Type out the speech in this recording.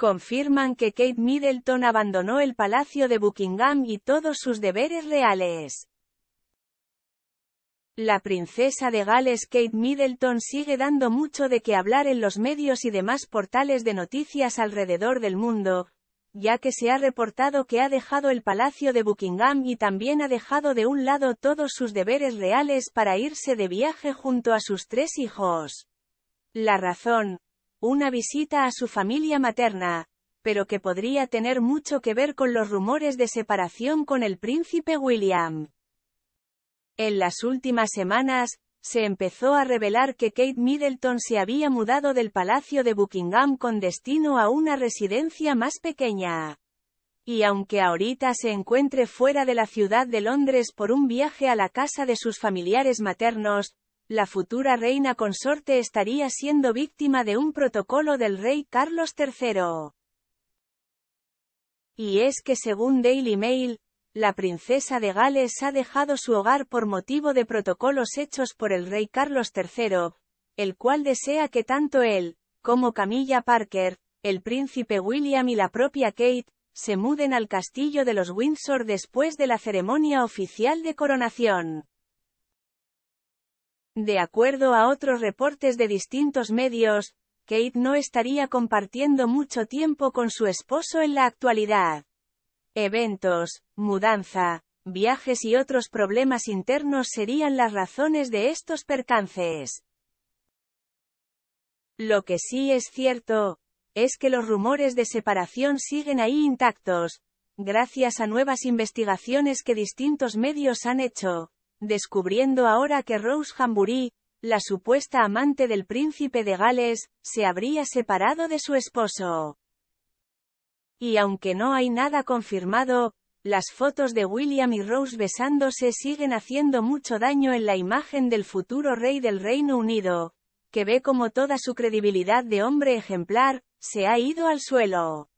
confirman que Kate Middleton abandonó el Palacio de Buckingham y todos sus deberes reales. La princesa de Gales Kate Middleton sigue dando mucho de qué hablar en los medios y demás portales de noticias alrededor del mundo, ya que se ha reportado que ha dejado el Palacio de Buckingham y también ha dejado de un lado todos sus deberes reales para irse de viaje junto a sus tres hijos. La razón, una visita a su familia materna, pero que podría tener mucho que ver con los rumores de separación con el príncipe William. En las últimas semanas, se empezó a revelar que Kate Middleton se había mudado del Palacio de Buckingham con destino a una residencia más pequeña. Y aunque ahorita se encuentre fuera de la ciudad de Londres por un viaje a la casa de sus familiares maternos, la futura reina consorte estaría siendo víctima de un protocolo del rey Carlos III. Y es que según Daily Mail, la princesa de Gales ha dejado su hogar por motivo de protocolos hechos por el rey Carlos III, el cual desea que tanto él, como Camilla Parker, el príncipe William y la propia Kate, se muden al castillo de los Windsor después de la ceremonia oficial de coronación. De acuerdo a otros reportes de distintos medios, Kate no estaría compartiendo mucho tiempo con su esposo en la actualidad. Eventos, mudanza, viajes y otros problemas internos serían las razones de estos percances. Lo que sí es cierto, es que los rumores de separación siguen ahí intactos, gracias a nuevas investigaciones que distintos medios han hecho, descubriendo ahora que Rose Hambury, la supuesta amante del príncipe de Gales, se habría separado de su esposo. Y aunque no hay nada confirmado, las fotos de William y Rose besándose siguen haciendo mucho daño en la imagen del futuro rey del Reino Unido, que ve como toda su credibilidad de hombre ejemplar, se ha ido al suelo.